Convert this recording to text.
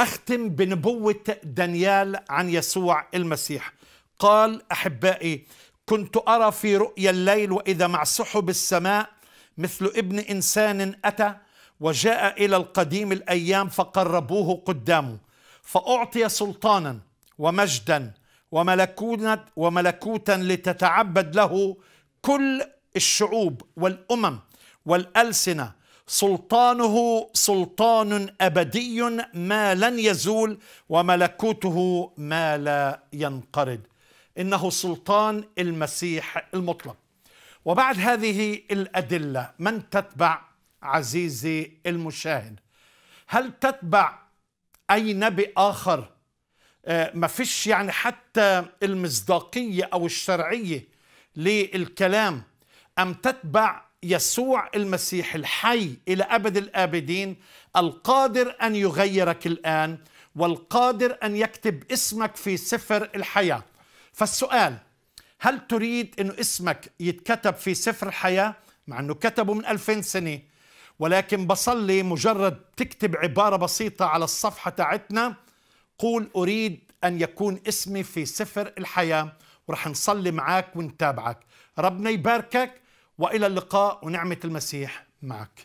اختم بنبوه دانيال عن يسوع المسيح قال احبائي كنت ارى في رؤيا الليل واذا مع سحب السماء مثل ابن انسان اتى وجاء الى القديم الايام فقربوه قدامه فاعطي سلطانا ومجدا وملكوتا وملكوتا لتتعبد له كل الشعوب والامم والالسنه سلطانه سلطان ابدي ما لن يزول وملكوته ما لا ينقرض انه سلطان المسيح المطلق وبعد هذه الادله من تتبع عزيزي المشاهد هل تتبع اي نبي اخر آه، ما فيش يعني حتى المصداقيه او الشرعيه للكلام ام تتبع يسوع المسيح الحي الى ابد الابدين القادر ان يغيرك الان والقادر ان يكتب اسمك في سفر الحياه فالسؤال هل تريد ان اسمك يتكتب في سفر الحياه مع انه كتبه من 2000 سنه ولكن بصلي مجرد تكتب عباره بسيطه على الصفحه تاعتنا قول اريد ان يكون اسمي في سفر الحياه ورح نصلي معاك ونتابعك ربنا يباركك والى اللقاء ونعمه المسيح معك